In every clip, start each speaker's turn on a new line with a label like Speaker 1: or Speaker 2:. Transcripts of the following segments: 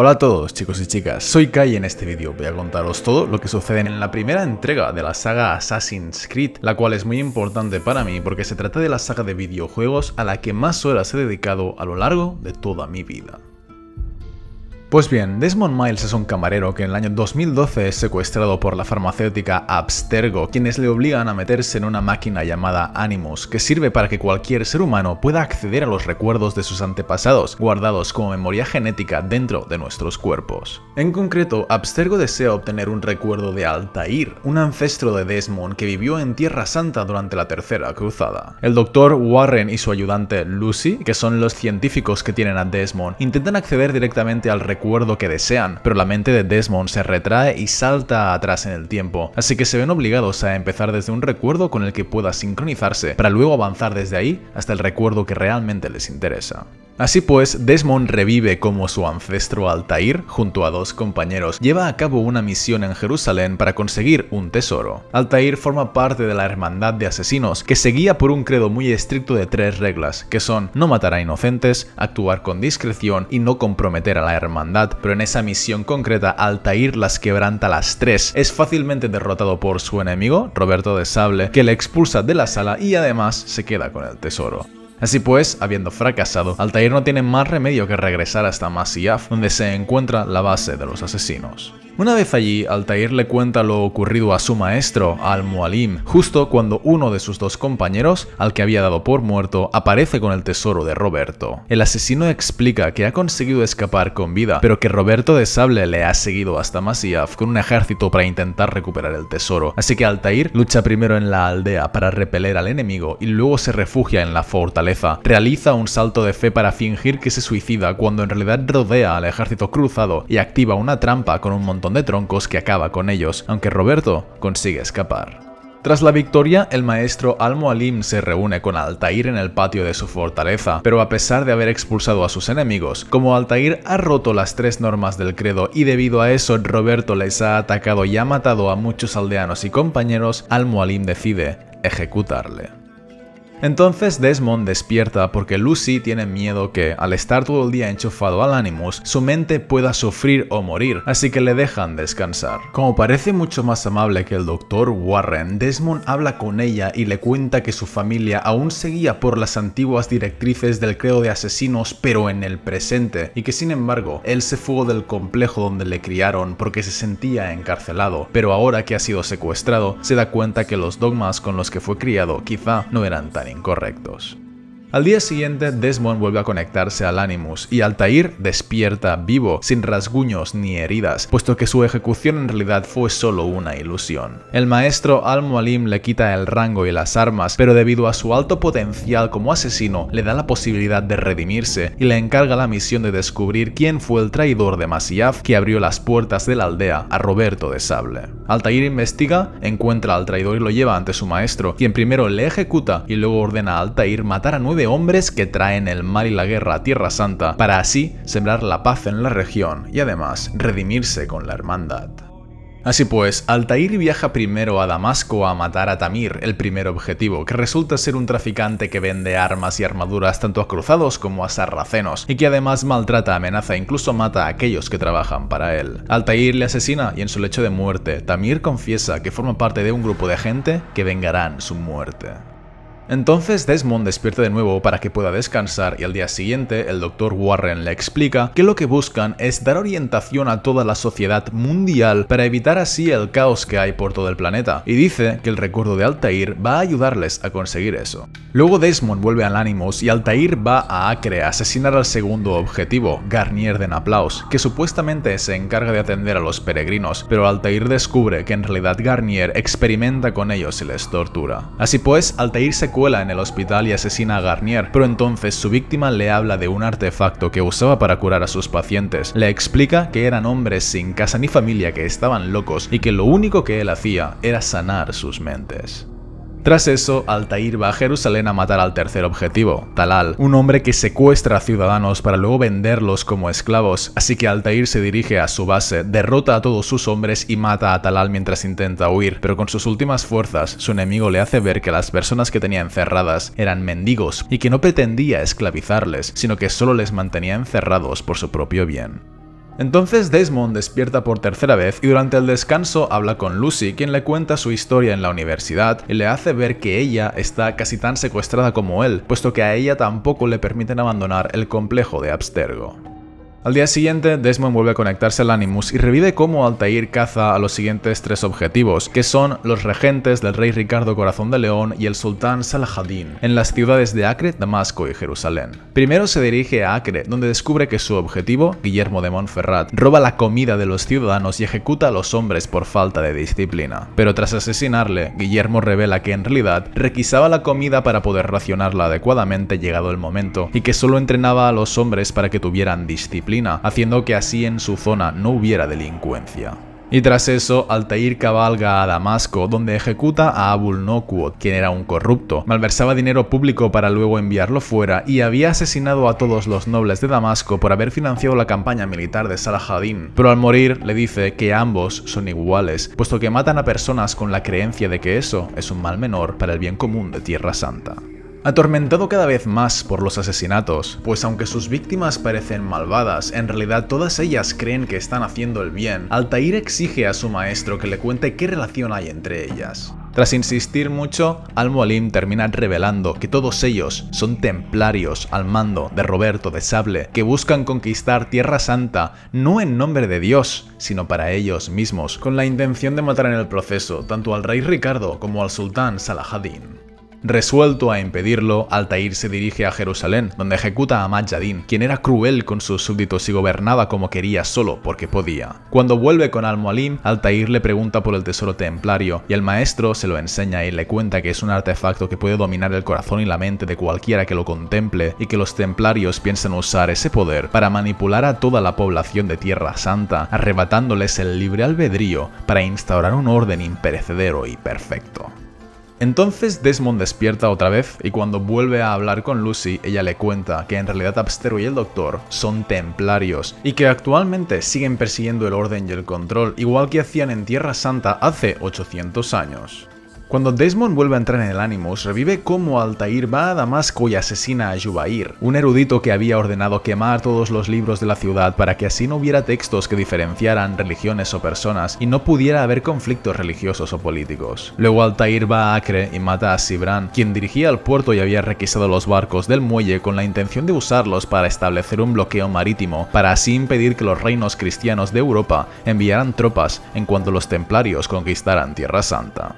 Speaker 1: Hola a todos chicos y chicas, soy Kai y en este vídeo voy a contaros todo lo que sucede en la primera entrega de la saga Assassin's Creed, la cual es muy importante para mí porque se trata de la saga de videojuegos a la que más horas he dedicado a lo largo de toda mi vida. Pues bien, Desmond Miles es un camarero que en el año 2012 es secuestrado por la farmacéutica Abstergo, quienes le obligan a meterse en una máquina llamada Animus, que sirve para que cualquier ser humano pueda acceder a los recuerdos de sus antepasados, guardados como memoria genética dentro de nuestros cuerpos. En concreto, Abstergo desea obtener un recuerdo de Altair, un ancestro de Desmond que vivió en Tierra Santa durante la Tercera Cruzada. El doctor Warren y su ayudante Lucy, que son los científicos que tienen a Desmond, intentan acceder directamente al recuerdo recuerdo que desean, pero la mente de Desmond se retrae y salta atrás en el tiempo, así que se ven obligados a empezar desde un recuerdo con el que pueda sincronizarse para luego avanzar desde ahí hasta el recuerdo que realmente les interesa. Así pues, Desmond revive como su ancestro Altair junto a dos compañeros. Lleva a cabo una misión en Jerusalén para conseguir un tesoro. Altair forma parte de la Hermandad de Asesinos, que seguía por un credo muy estricto de tres reglas, que son no matar a inocentes, actuar con discreción y no comprometer a la Hermandad, pero en esa misión concreta Altair las quebranta las tres. Es fácilmente derrotado por su enemigo, Roberto de Sable, que le expulsa de la sala y además se queda con el tesoro. Así pues, habiendo fracasado, Altair no tiene más remedio que regresar hasta Masyaf, donde se encuentra la base de los asesinos. Una vez allí, Altair le cuenta lo ocurrido a su maestro, al-Mualim, justo cuando uno de sus dos compañeros, al que había dado por muerto, aparece con el tesoro de Roberto. El asesino explica que ha conseguido escapar con vida, pero que Roberto de Sable le ha seguido hasta Masyaf con un ejército para intentar recuperar el tesoro, así que Altair lucha primero en la aldea para repeler al enemigo y luego se refugia en la fortaleza. Realiza un salto de fe para fingir que se suicida cuando en realidad rodea al ejército cruzado y activa una trampa con un montón de troncos que acaba con ellos, aunque Roberto consigue escapar. Tras la victoria, el maestro Al-Mualim se reúne con Altair en el patio de su fortaleza, pero a pesar de haber expulsado a sus enemigos, como Altair ha roto las tres normas del credo y debido a eso Roberto les ha atacado y ha matado a muchos aldeanos y compañeros, Al-Mualim decide ejecutarle. Entonces Desmond despierta porque Lucy tiene miedo que, al estar todo el día enchufado al Animus, su mente pueda sufrir o morir, así que le dejan descansar. Como parece mucho más amable que el doctor Warren, Desmond habla con ella y le cuenta que su familia aún seguía por las antiguas directrices del credo de asesinos pero en el presente, y que sin embargo, él se fugó del complejo donde le criaron porque se sentía encarcelado, pero ahora que ha sido secuestrado, se da cuenta que los dogmas con los que fue criado quizá no eran tan incorrectos. Al día siguiente, Desmond vuelve a conectarse al Animus y Altair despierta vivo, sin rasguños ni heridas, puesto que su ejecución en realidad fue solo una ilusión. El maestro Al-Mualim le quita el rango y las armas, pero debido a su alto potencial como asesino, le da la posibilidad de redimirse y le encarga la misión de descubrir quién fue el traidor de Masyaf que abrió las puertas de la aldea a Roberto de Sable. Altair investiga, encuentra al traidor y lo lleva ante su maestro, quien primero le ejecuta y luego ordena a Altair matar a nueve de hombres que traen el mal y la guerra a Tierra Santa para así sembrar la paz en la región y además redimirse con la hermandad. Así pues, Altair viaja primero a Damasco a matar a Tamir, el primer objetivo, que resulta ser un traficante que vende armas y armaduras tanto a cruzados como a sarracenos, y que además maltrata, amenaza e incluso mata a aquellos que trabajan para él. Altair le asesina y en su lecho de muerte, Tamir confiesa que forma parte de un grupo de gente que vengarán su muerte. Entonces Desmond despierta de nuevo para que pueda descansar y al día siguiente el doctor Warren le explica que lo que buscan es dar orientación a toda la sociedad mundial para evitar así el caos que hay por todo el planeta, y dice que el recuerdo de Altair va a ayudarles a conseguir eso. Luego Desmond vuelve al Animus y Altair va a Acre a asesinar al segundo objetivo, Garnier de Naplaus, que supuestamente se encarga de atender a los peregrinos, pero Altair descubre que en realidad Garnier experimenta con ellos y les tortura. Así pues, Altair se en el hospital y asesina a Garnier, pero entonces su víctima le habla de un artefacto que usaba para curar a sus pacientes. Le explica que eran hombres sin casa ni familia que estaban locos y que lo único que él hacía era sanar sus mentes. Tras eso, Altair va a Jerusalén a matar al tercer objetivo, Talal, un hombre que secuestra a ciudadanos para luego venderlos como esclavos, así que Altair se dirige a su base, derrota a todos sus hombres y mata a Talal mientras intenta huir, pero con sus últimas fuerzas, su enemigo le hace ver que las personas que tenía encerradas eran mendigos y que no pretendía esclavizarles, sino que solo les mantenía encerrados por su propio bien. Entonces Desmond despierta por tercera vez y durante el descanso habla con Lucy, quien le cuenta su historia en la universidad y le hace ver que ella está casi tan secuestrada como él, puesto que a ella tampoco le permiten abandonar el complejo de Abstergo. Al día siguiente, Desmond vuelve a conectarse al Animus y revive cómo Altair caza a los siguientes tres objetivos, que son los regentes del rey Ricardo Corazón de León y el sultán Salahadín, en las ciudades de Acre, Damasco y Jerusalén. Primero se dirige a Acre, donde descubre que su objetivo, Guillermo de Montferrat, roba la comida de los ciudadanos y ejecuta a los hombres por falta de disciplina. Pero tras asesinarle, Guillermo revela que en realidad requisaba la comida para poder racionarla adecuadamente llegado el momento, y que solo entrenaba a los hombres para que tuvieran disciplina haciendo que así en su zona no hubiera delincuencia. Y tras eso, Altair cabalga a Damasco, donde ejecuta a Abul Noquot, quien era un corrupto, malversaba dinero público para luego enviarlo fuera y había asesinado a todos los nobles de Damasco por haber financiado la campaña militar de Salahadin. Pero al morir, le dice que ambos son iguales, puesto que matan a personas con la creencia de que eso es un mal menor para el bien común de Tierra Santa. Atormentado cada vez más por los asesinatos, pues aunque sus víctimas parecen malvadas, en realidad todas ellas creen que están haciendo el bien, Altair exige a su maestro que le cuente qué relación hay entre ellas. Tras insistir mucho, Al-Mualim termina revelando que todos ellos son templarios al mando de Roberto de Sable, que buscan conquistar Tierra Santa no en nombre de Dios, sino para ellos mismos, con la intención de matar en el proceso tanto al rey Ricardo como al sultán Salahadin. Resuelto a impedirlo, Altair se dirige a Jerusalén, donde ejecuta a Majadin, quien era cruel con sus súbditos y gobernaba como quería solo porque podía. Cuando vuelve con Al-Mualim, Altair le pregunta por el tesoro templario, y el maestro se lo enseña y le cuenta que es un artefacto que puede dominar el corazón y la mente de cualquiera que lo contemple, y que los templarios piensan usar ese poder para manipular a toda la población de Tierra Santa, arrebatándoles el libre albedrío para instaurar un orden imperecedero y perfecto. Entonces Desmond despierta otra vez y cuando vuelve a hablar con Lucy, ella le cuenta que en realidad Abstero y el Doctor son templarios y que actualmente siguen persiguiendo el orden y el control igual que hacían en Tierra Santa hace 800 años. Cuando Desmond vuelve a entrar en el Animus, revive cómo Altair va a Damasco y asesina a Jubair, un erudito que había ordenado quemar todos los libros de la ciudad para que así no hubiera textos que diferenciaran religiones o personas y no pudiera haber conflictos religiosos o políticos. Luego Altair va a Acre y mata a Sibran, quien dirigía el puerto y había requisado los barcos del muelle con la intención de usarlos para establecer un bloqueo marítimo, para así impedir que los reinos cristianos de Europa enviaran tropas en cuanto los templarios conquistaran Tierra Santa.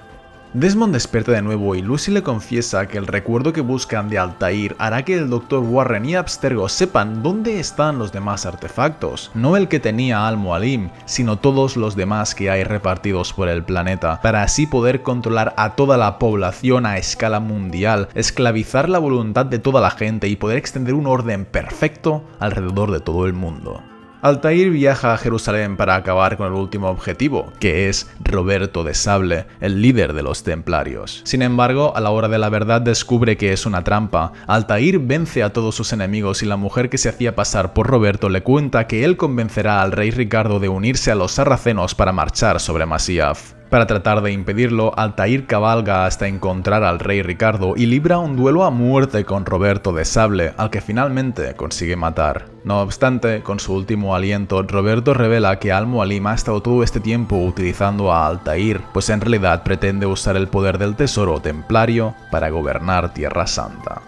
Speaker 1: Desmond despierta de nuevo y Lucy le confiesa que el recuerdo que buscan de Altair hará que el Dr. Warren y Abstergo sepan dónde están los demás artefactos, no el que tenía Al-Mualim, sino todos los demás que hay repartidos por el planeta, para así poder controlar a toda la población a escala mundial, esclavizar la voluntad de toda la gente y poder extender un orden perfecto alrededor de todo el mundo. Altair viaja a Jerusalén para acabar con el último objetivo, que es Roberto de Sable, el líder de los templarios. Sin embargo, a la hora de la verdad descubre que es una trampa. Altair vence a todos sus enemigos y la mujer que se hacía pasar por Roberto le cuenta que él convencerá al rey Ricardo de unirse a los sarracenos para marchar sobre Masíaf. Para tratar de impedirlo, Altair cabalga hasta encontrar al rey Ricardo y libra un duelo a muerte con Roberto de Sable, al que finalmente consigue matar. No obstante, con su último aliento, Roberto revela que Al-Mualim ha estado todo este tiempo utilizando a Altair, pues en realidad pretende usar el poder del tesoro templario para gobernar Tierra Santa.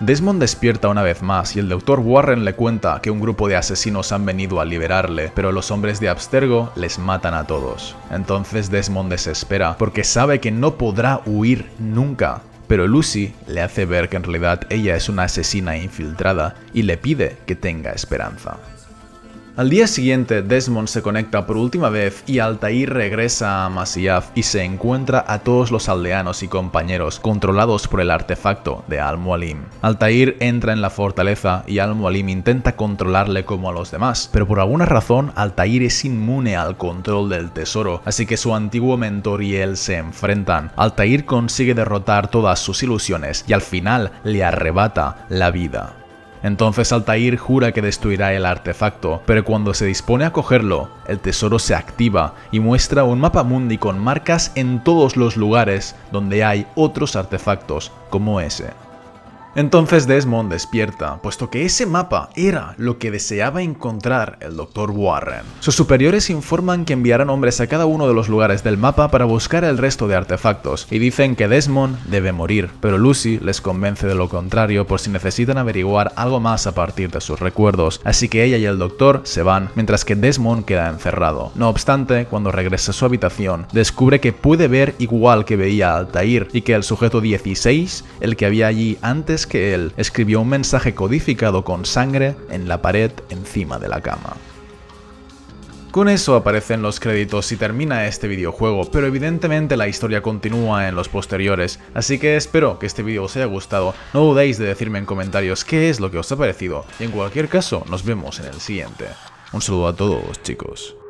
Speaker 1: Desmond despierta una vez más y el doctor Warren le cuenta que un grupo de asesinos han venido a liberarle, pero los hombres de Abstergo les matan a todos. Entonces Desmond desespera porque sabe que no podrá huir nunca. Pero Lucy le hace ver que en realidad ella es una asesina infiltrada y le pide que tenga esperanza. Al día siguiente, Desmond se conecta por última vez y Altair regresa a Masyaf y se encuentra a todos los aldeanos y compañeros controlados por el artefacto de Al-Mualim. Altair entra en la fortaleza y Al-Mualim intenta controlarle como a los demás, pero por alguna razón Altair es inmune al control del tesoro, así que su antiguo mentor y él se enfrentan. Altair consigue derrotar todas sus ilusiones y al final le arrebata la vida. Entonces Altair jura que destruirá el artefacto, pero cuando se dispone a cogerlo, el tesoro se activa y muestra un mapa mundi con marcas en todos los lugares donde hay otros artefactos como ese. Entonces Desmond despierta, puesto que ese mapa era lo que deseaba encontrar el Dr. Warren. Sus superiores informan que enviarán hombres a cada uno de los lugares del mapa para buscar el resto de artefactos, y dicen que Desmond debe morir, pero Lucy les convence de lo contrario por si necesitan averiguar algo más a partir de sus recuerdos, así que ella y el Doctor se van, mientras que Desmond queda encerrado. No obstante, cuando regresa a su habitación, descubre que puede ver igual que veía Altair, y que el sujeto 16, el que había allí antes que él, escribió un mensaje codificado con sangre en la pared encima de la cama. Con eso aparecen los créditos y termina este videojuego, pero evidentemente la historia continúa en los posteriores, así que espero que este vídeo os haya gustado, no dudéis de decirme en comentarios qué es lo que os ha parecido, y en cualquier caso nos vemos en el siguiente. Un saludo a todos chicos.